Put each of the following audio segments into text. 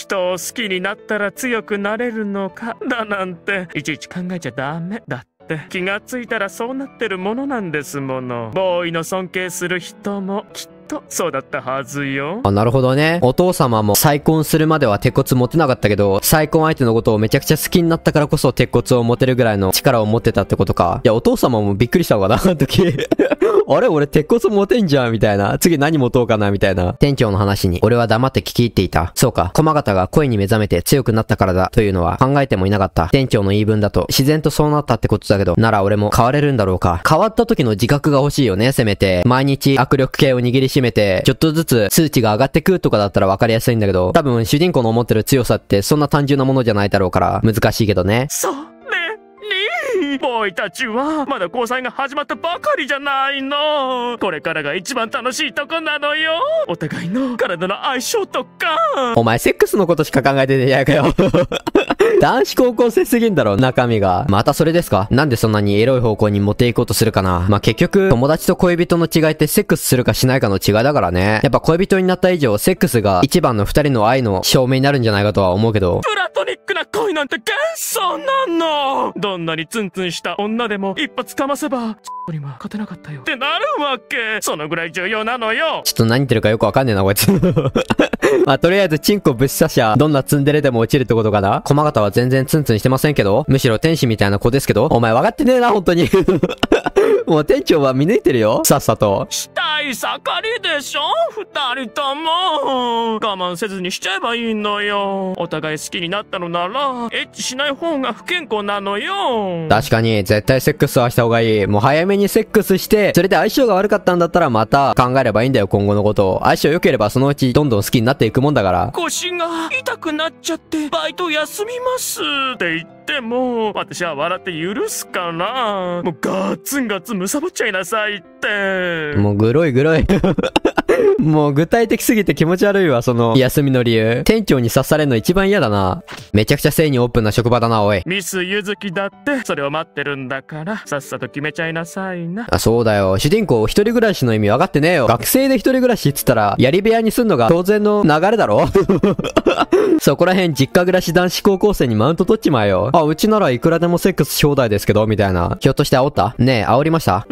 人を好きになったら強くなれるのかだなんていちいち考えちゃダメだって気がついたらそうなってるものなんですものボーイの尊敬する人もきっとそうだったはずよあなるほどねお父様も再婚するまでは鉄骨持てなかったけど再婚相手のことをめちゃくちゃ好きになったからこそ鉄骨を持てるぐらいの力を持ってたってことかいやお父様もびっくりしたのかなあの時あれ俺鉄骨持てんじゃんみたいな。次何持とうかなみたいな。店長の話に、俺は黙って聞き入っていた。そうか、駒形が声に目覚めて強くなったからだというのは考えてもいなかった。店長の言い分だと、自然とそうなったってことだけど、なら俺も変われるんだろうか。変わった時の自覚が欲しいよね、せめて。毎日握力計を握りしめて、ちょっとずつ数値が上がってくとかだったら分かりやすいんだけど、多分主人公の思ってる強さってそんな単純なものじゃないだろうから、難しいけどね。そうボーイたちはまだ交際が始まったばかりじゃないのこれからが一番楽しいとこなのよお互いの体の相性とかお前セックスのことしか考えてねえやかよ 男子高校生すぎんだろ、中身が。またそれですかなんでそんなにエロい方向に持っていこうとするかなまあ、結局、友達と恋人の違いってセックスするかしないかの違いだからね。やっぱ恋人になった以上、セックスが一番の二人の愛の証明になるんじゃないかとは思うけど。プラなんて幻想なのどんなにツンツンした女でも一発かませば、そには勝てなかったよ。ってなるわけそのぐらい重要なのよちょっと何言ってるかよくわかんねえな、こいつ。まあ、とりあえず、チンコぶっ刺しゃ、どんなツンデレでも落ちるってことかな駒形は全然ツンツンしてませんけど、むしろ天使みたいな子ですけど、お前わかってねえな、本当に。もう店長は見抜いてるよ。さっさと。したい盛りでしょ二人とも。我慢せずにしちゃえばいいのよ。お互い好きになったのなら、エッチしない方が不健康なのよ。確かに、絶対セックスはした方がいい。もう早めにセックスして、それで相性が悪かったんだったらまた考えればいいんだよ、今後のことを。相性良ければそのうちどんどん好きになっていくもんだから。腰が痛くなっちゃって、バイト休みますって言って。っても、私は笑って許すから、もうガツンガツンむさぼっちゃいなさいって。もうグロいグロい もう具体的すぎて気持ち悪いわ、その、休みの理由。店長に刺されるの一番嫌だな。めちゃくちゃ性にオープンな職場だな、おい。ミスゆずきだって、それを待ってるんだから、さっさと決めちゃいなさいな。あ、そうだよ。主人公、一人暮らしの意味分かってねえよ。学生で一人暮らしっつったら、やり部屋にすんのが当然の流れだろ そこら辺、実家暮らし男子高校生にマウント取っちまえよ。あ、うちならいくらでもセックス正代ですけど、みたいな。ひょっとして煽ったねえ、煽りました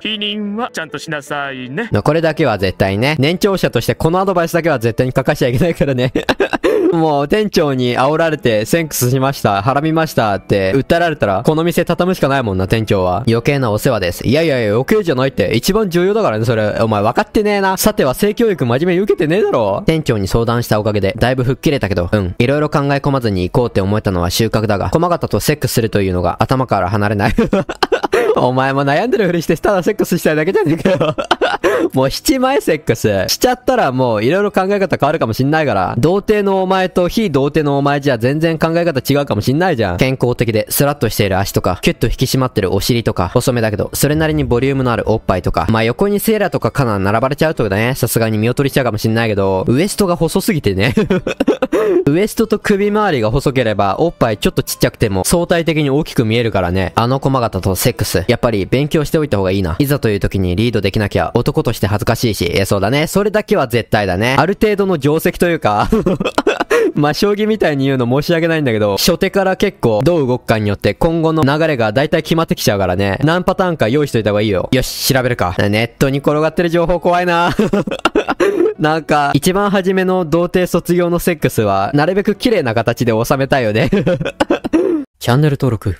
否認はちゃんとしなさいね。これだけは絶対ね。ね。年長者としてこのアドバイスだけは絶対に書かしちゃいけないからね もう店長に煽られて、センクスしました、はらみましたって訴えられたら、この店畳むしかないもんな、店長は。余計なお世話です。いやいやいや、余計じゃないって。一番重要だからね、それ。お前分かってねえな。さては性教育真面目に受けてねえだろ。店長に相談したおかげで、だいぶ吹っ切れたけど、うん。いろいろ考え込まずに行こうって思えたのは収穫だが、駒形とセックスするというのが頭から離れない お前も悩んでるふりして、ただセックスしたいだけじゃねえかよもう七枚セックスしちゃったらもういろいろ考え方変わるかもしんないから、童貞のお前と非童貞のお前じゃ全然考え方違うかもしんないじゃん。健康的でスラッとしている足とか、キュッと引き締まってるお尻とか、細めだけど、それなりにボリュームのあるおっぱいとか、まあ横にセーラーとかカナン並ばれちゃうとね、さすがに見劣りしちゃうかもしんないけど、ウエストが細すぎてね ウエストと首周りが細ければ、おっぱいちょっとちっちゃくても、相対的に大きく見えるからね。あの駒形とセックス。やっぱり勉強しておいた方がいいな。いざという時にリードできなきゃ、男として恥ずかしいし。え、そうだね。それだけは絶対だね。ある程度の定石というか まあ、将棋みたいに言うの申し訳ないんだけど、初手から結構どう動くかによって今後の流れが大体決まってきちゃうからね。何パターンか用意しといた方がいいよ。よし、調べるか。ネットに転がってる情報怖いななんか、一番初めの童貞卒業のセックスは、なるべく綺麗な形で収めたいよね チャンネル登録。